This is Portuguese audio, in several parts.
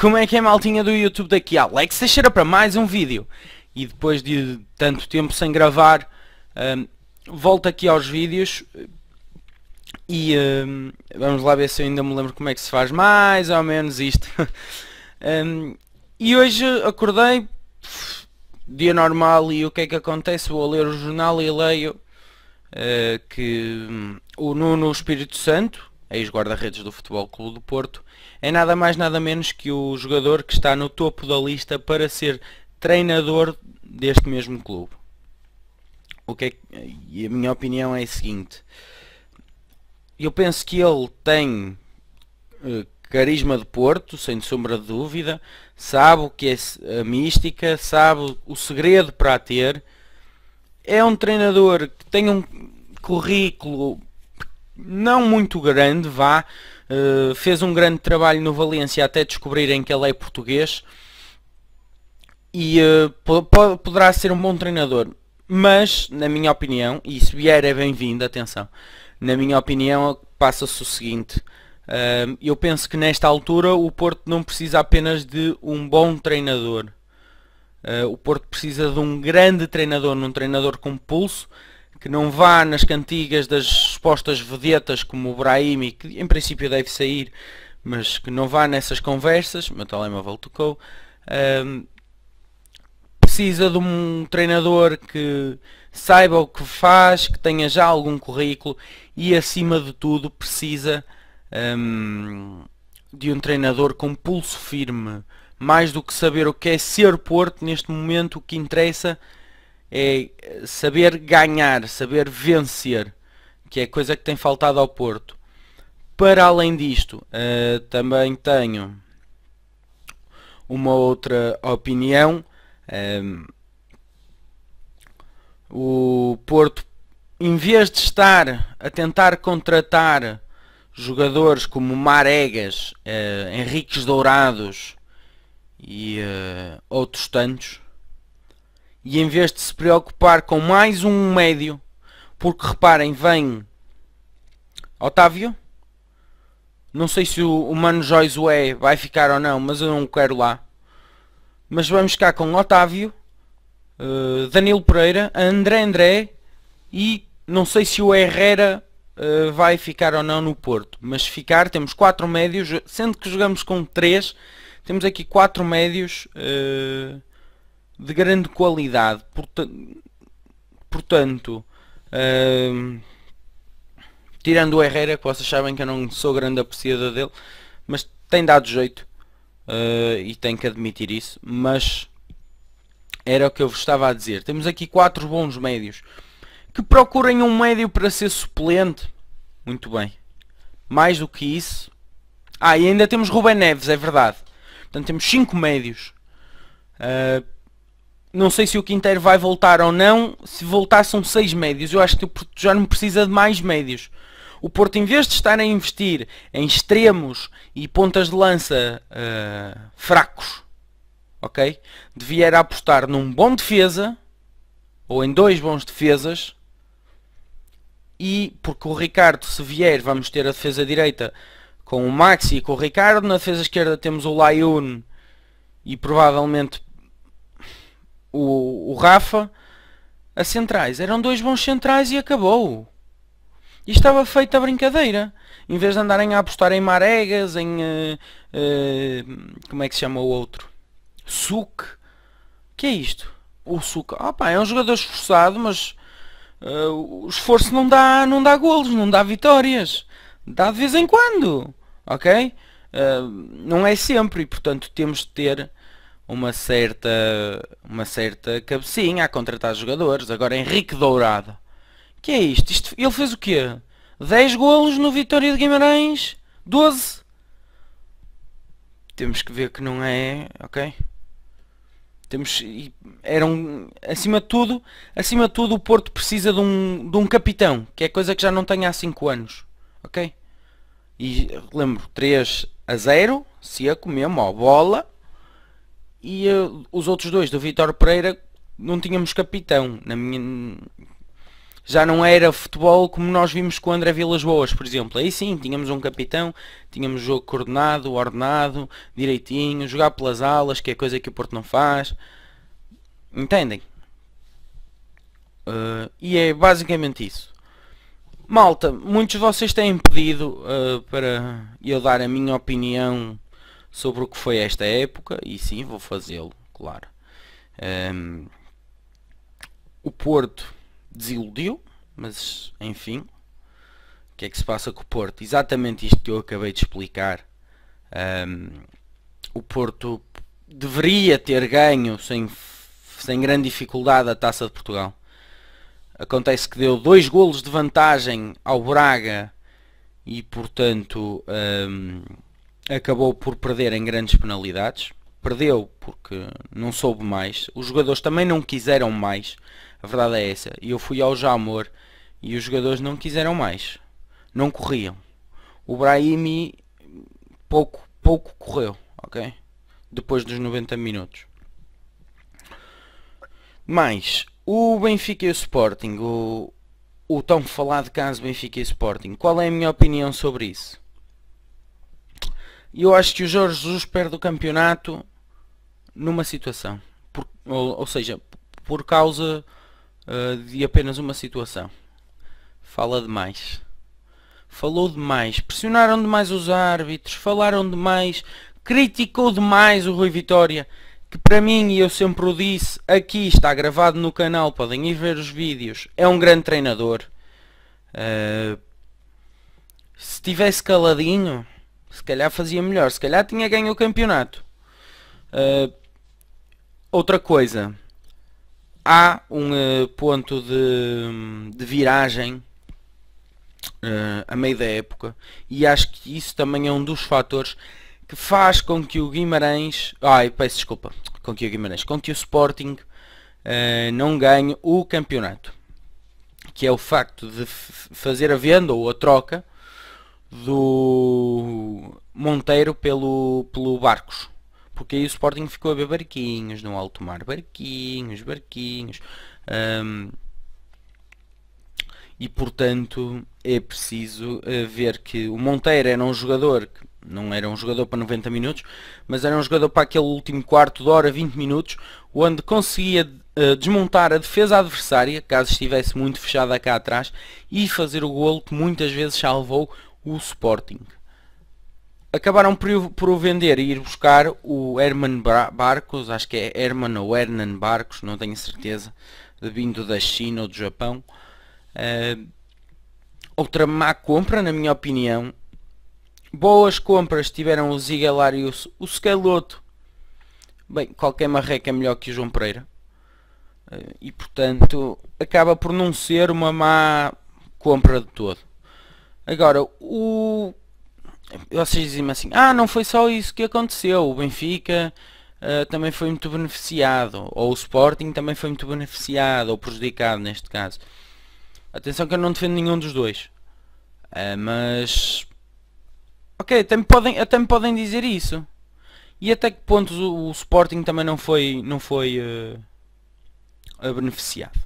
Como é que é maltinha do YouTube daqui? Alex ah, Teixeira para mais um vídeo. E depois de tanto tempo sem gravar, um, volto aqui aos vídeos. E um, vamos lá ver se eu ainda me lembro como é que se faz mais ou menos isto. um, e hoje acordei, dia normal, e o que é que acontece? Vou ler o jornal e leio uh, que um, o Nuno Espírito Santo, ex-guarda-redes do Futebol Clube do Porto, é nada mais nada menos que o jogador que está no topo da lista para ser treinador deste mesmo clube. O que é, e a minha opinião é a seguinte. Eu penso que ele tem uh, carisma de Porto, sem sombra de dúvida, sabe o que é a mística, sabe o segredo para a ter. É um treinador que tem um currículo não muito grande, vá, eh, fez um grande trabalho no Valência até descobrirem que ele é português e uh, poderá ser um bom treinador. Mas, na minha opinião, e se vier é bem-vindo, atenção, na minha opinião passa-se o seguinte. Uh, eu penso que nesta altura o Porto não precisa apenas de um bom treinador. Uh, o Porto precisa de um grande treinador, um treinador com pulso, que não vá nas cantigas das supostas vedetas como o Brahimi, que em princípio deve sair, mas que não vá nessas conversas, meu telemóvel tocou, um, precisa de um treinador que saiba o que faz, que tenha já algum currículo e acima de tudo precisa um, de um treinador com pulso firme. Mais do que saber o que é ser Porto, neste momento o que interessa é saber ganhar, saber vencer que é coisa que tem faltado ao Porto. Para além disto, uh, também tenho uma outra opinião. Ehm, o Porto, em vez de estar a tentar contratar jogadores como Maregas, uh, Henriques Dourados e uh, outros tantos, e em vez de se preocupar com mais um médio porque reparem, vem Otávio. Não sei se o, o Mano Joyce o vai ficar ou não, mas eu não quero lá. Mas vamos ficar com Otávio, uh, Danilo Pereira, André André e não sei se o Herrera uh, vai ficar ou não no Porto. Mas ficar, temos 4 médios, sendo que jogamos com 3, temos aqui 4 médios uh, de grande qualidade. Porta portanto tirando o Herrera, que vocês sabem que eu não sou grande apreciador dele, mas tem dado jeito uh, e tem que admitir isso. Mas era o que eu vos estava a dizer. Temos aqui quatro bons médios que procurem um médio para ser suplente. Muito bem. Mais do que isso. Ah, e ainda temos Rubem Neves, é verdade. Portanto, temos cinco médios. Uh, não sei se o Quinteiro vai voltar ou não. Se voltar são seis médios. Eu acho que o Porto já não precisa de mais médios. O Porto, em vez de estar a investir em extremos e pontas de lança uh, fracos, ok? Devia apostar num bom defesa, ou em dois bons defesas, e porque o Ricardo, se vier, vamos ter a defesa direita com o Maxi e com o Ricardo. Na defesa esquerda temos o Layun e provavelmente o, o Rafa a centrais. Eram dois bons centrais e acabou. E estava feita a brincadeira. Em vez de andarem a apostar em Maregas, em... Uh, uh, como é que se chama o outro? Suc. que é isto? O Suc. Ah é um jogador esforçado, mas... Uh, o esforço não dá, não dá golos, não dá vitórias. Dá de vez em quando. Ok? não é sempre. E, portanto, temos de ter uma certa, uma certa cabecinha a contratar jogadores. Agora Henrique Dourado. Que é isto? isto ele fez o quê? 10 golos no Vitória de Guimarães? 12? Temos que ver que não é, ok? Temos, eram, acima de tudo, acima de tudo o Porto precisa de um, de um capitão, que é coisa que já não tem há 5 anos, ok? E lembro, 3 a 0, Seco mesmo, ó, bola, e eh, os outros dois do Vitor Pereira não tínhamos capitão. Na minha... Já não era futebol como nós vimos com o André Vilas Boas, por exemplo. Aí sim, tínhamos um capitão, tínhamos jogo coordenado, ordenado, direitinho, jogar pelas alas, que é coisa que o Porto não faz. Entendem? Uh, e é basicamente isso. Malta, muitos de vocês têm pedido uh, para eu dar a minha opinião sobre o que foi esta época, e sim, vou fazê-lo, claro. Um, o Porto desiludiu, mas enfim, o que é que se passa com o Porto? Exatamente isto que eu acabei de explicar. Um, o Porto deveria ter ganho sem, sem grande dificuldade a Taça de Portugal. Acontece que deu dois golos de vantagem ao Braga e portanto um, acabou por perder em grandes penalidades. Perdeu porque não soube mais. Os jogadores também não quiseram mais. A verdade é essa. E eu fui ao Jamor e os jogadores não quiseram mais. Não corriam. O Brahimi pouco, pouco correu, ok? Depois dos 90 minutos. Mas o Benfica e o Sporting, o, o tão falado caso Benfica e Sporting, qual é a minha opinião sobre isso? E eu acho que o Jorge Jesus perde o campeonato numa situação. Por, ou, ou, seja, por causa uh, de apenas uma situação. Fala demais. Falou demais. Pressionaram demais os árbitros. Falaram demais. Criticou demais o Rui Vitória. Que para mim, e eu sempre o disse, aqui está gravado no canal, podem ir ver os vídeos. É um grande treinador. Uh, se tivesse caladinho, se calhar fazia melhor. Se calhar tinha ganho o campeonato. Uh, outra coisa. Há um uh, ponto de, de viragem uh, a meio da época. E acho que isso também é um dos fatores que faz com que o Guimarães... Ai, peço desculpa. Com que o Guimarães... Com que o Sporting não ganhe o campeonato. Que é o facto de fazer a venda ou a troca do Monteiro pelo, pelo Barcos. Porque aí o Sporting ficou a ver barquinhos no alto mar. Barquinhos, barquinhos. Um, e portanto é preciso eh, ver que o Monteiro era um jogador que não era um jogador para 90 minutos, mas era um jogador para aquele último quarto de hora, 20 minutos, onde conseguia eh, desmontar a defesa adversária, caso estivesse muito fechada cá atrás, e fazer o golo que muitas vezes salvou o Sporting. Acabaram por, o vender e ir buscar o Herman Barcos, acho que é Herman ou Hernan Barcos, não tenho certeza, vindo da China ou do Japão. Uh, outra má compra, na minha opinião. Boas compras tiveram o Ziegler e o, o Scaloto. Bem, qualquer marreca é melhor que o João Pereira. Uh, e portanto, acaba por não ser uma má compra de todo. Agora, o... Vocês dizem-me assim, ah, não foi só isso que aconteceu, o Benfica uh, também foi muito beneficiado, ou o Sporting também foi muito beneficiado, ou prejudicado neste caso. Atenção que eu não defendo nenhum dos dois. Uh, mas... Ok, até me, podem, até me podem dizer isso. E até que ponto o, o Sporting também não foi, não foi uh, beneficiado?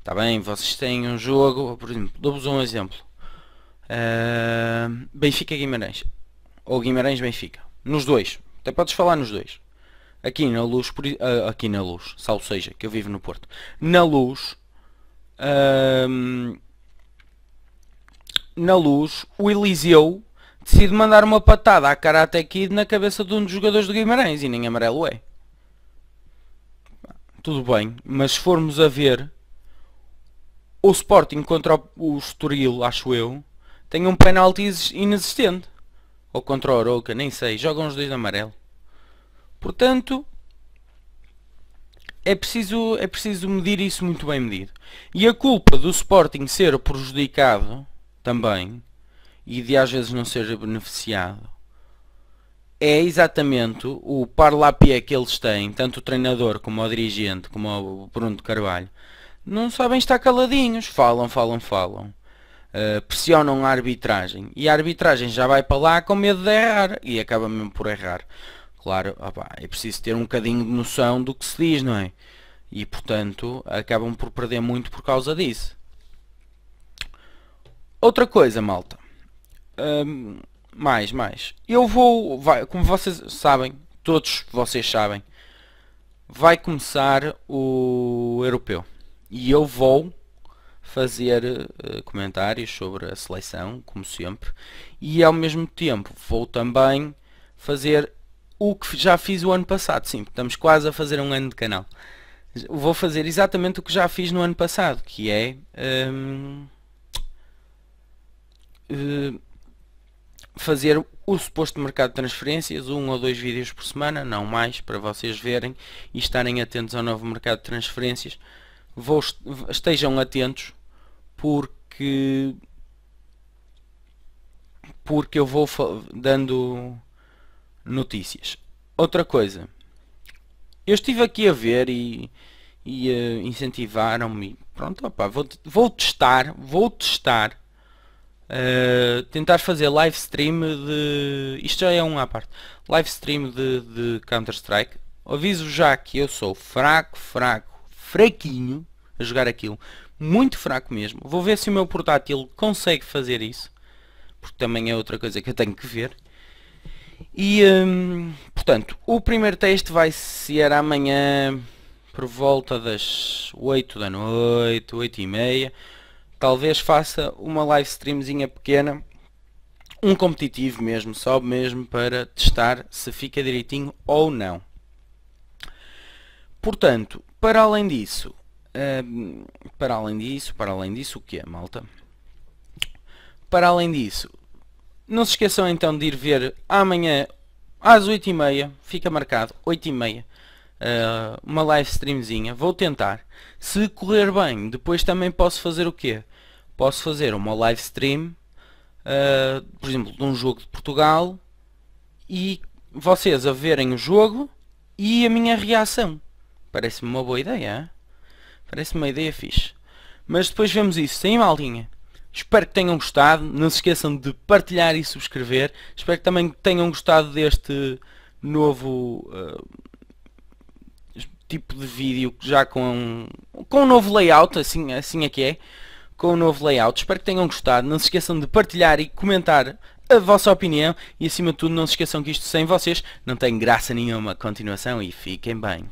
Está bem, vocês têm um jogo, por exemplo, dou-vos um exemplo. Uh, Benfica Guimarães. Ou Guimarães Benfica. Nos dois. Até podes falar nos dois. Aqui na luz, por, uh, aqui na luz, salvo seja, que eu vivo no Porto. Na luz. na luz, o Eliseu decide mandar uma patada à Karate Kid na cabeça de um dos jogadores do Guimarães e nem amarelo é. Tudo bem, mas se formos a ver o Sporting contra o Estoril, acho eu, tem um penalti inexistente. Ou contra o Oroca, nem sei. Jogam os dois de amarelo. Portanto, é preciso, é preciso medir isso muito bem medido. E a culpa do Sporting ser prejudicado também e de às vezes não ser beneficiado é exatamente o parlapié que eles têm, tanto o treinador como o dirigente, como o Bruno de Carvalho. Não sabem estar caladinhos, falam, falam, falam. Eh, pressionam a arbitragem e a arbitragem já vai para lá com medo de errar e acaba mesmo por errar. Claro, opa, é preciso ter um bocadinho de noção do que se diz, não é? E portanto acabam por perder muito por causa disso. Outra coisa, malta. Um, mais, mais. Eu vou, vai, como vocês sabem, todos vocês sabem, vai começar o europeu. E eu vou fazer uh, comentários sobre a seleção, como sempre, e ao mesmo tempo vou também fazer o que já fiz o ano passado, sim, estamos quase a fazer um ano de canal. Vou fazer exatamente o que já fiz no ano passado, que é um, ehm, eh, fazer o suposto mercado de transferências, um ou dois vídeos por semana, não mais, para vocês verem e estarem atentos ao novo mercado de transferências vou, estejam atentos porque porque eu vou dando notícias. Outra coisa, eu estive aqui a ver e, e uh, incentivaram-me. Pronto, opa, vou, vou testar, vou testar, uh, tentar fazer live stream de. Isto já é um à parte. Live stream de, de Counter-Strike. Aviso já que eu sou fraco, fraco, fraquinho a jogar aquilo. Muito fraco mesmo. Vou ver se o meu portátil consegue fazer isso. Porque também é outra coisa que eu tenho que ver. E, hum, portanto, o primeiro teste vai ser amanhã por volta das 8 da noite, 8 e meia. Talvez faça uma live streamzinha pequena. Um competitivo mesmo, só mesmo para testar se fica direitinho ou não. Portanto, para além disso, um, para além disso, para além disso, o que é, malta? Para além disso, não se esqueçam então de ir ver amanhã às 8h30, fica marcado, 8h30, uh, eh, uma live streamzinha. Vou tentar. Se correr bem, depois também posso fazer o quê? Posso fazer uma live stream, uh, por exemplo, de um jogo de Portugal e vocês a verem o jogo e a minha reação. Parece-me uma boa ideia. Parece-me uma ideia fixe. Mas depois vemos isso. Sem maldinha. Espero que tenham gostado. Não se esqueçam de partilhar e subscrever. Espero que também tenham gostado deste novo uh, tipo de vídeo já com com um novo layout, assim, assim é que é, com um novo layout. Espero que tenham gostado. Não se esqueçam de partilhar e comentar a vossa opinião e acima de tudo não se esqueçam que isto sem vocês não tem graça nenhuma. Continuação e fiquem bem.